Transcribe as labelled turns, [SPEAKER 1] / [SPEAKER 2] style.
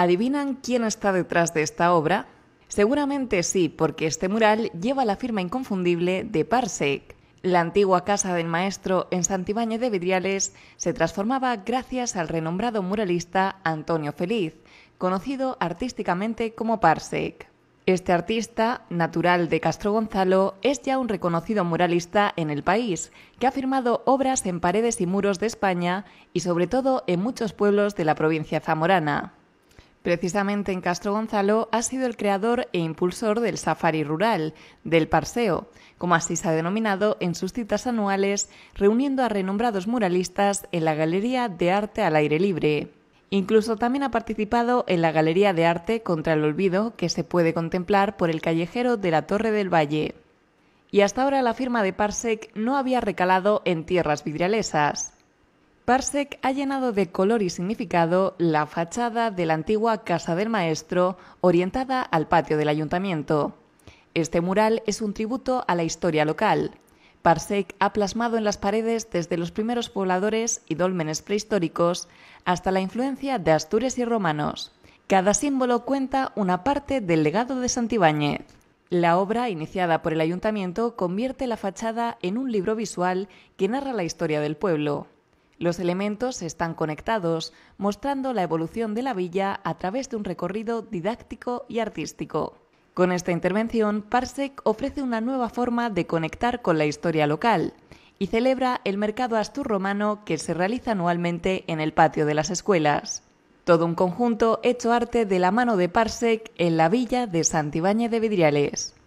[SPEAKER 1] ¿Adivinan quién está detrás de esta obra? Seguramente sí, porque este mural lleva la firma inconfundible de Parsec. La antigua casa del maestro en Santibáñez de Vidriales se transformaba gracias al renombrado muralista Antonio Feliz, conocido artísticamente como Parsec. Este artista, natural de Castro Gonzalo, es ya un reconocido muralista en el país, que ha firmado obras en paredes y muros de España y sobre todo en muchos pueblos de la provincia zamorana. Precisamente en Castro Gonzalo ha sido el creador e impulsor del safari rural, del parseo, como así se ha denominado en sus citas anuales, reuniendo a renombrados muralistas en la Galería de Arte al Aire Libre. Incluso también ha participado en la Galería de Arte contra el Olvido que se puede contemplar por el callejero de la Torre del Valle. Y hasta ahora la firma de Parsec no había recalado en tierras vidrialesas. Parsec ha llenado de color y significado la fachada de la antigua Casa del Maestro, orientada al patio del ayuntamiento. Este mural es un tributo a la historia local. Parsec ha plasmado en las paredes desde los primeros pobladores y dólmenes prehistóricos hasta la influencia de Astures y romanos. Cada símbolo cuenta una parte del legado de Santibáñez. La obra, iniciada por el ayuntamiento, convierte la fachada en un libro visual que narra la historia del pueblo. Los elementos están conectados, mostrando la evolución de la villa a través de un recorrido didáctico y artístico. Con esta intervención, Parsec ofrece una nueva forma de conectar con la historia local y celebra el mercado astur romano que se realiza anualmente en el patio de las escuelas. Todo un conjunto hecho arte de la mano de Parsec en la villa de Santibáñez de Vidriales.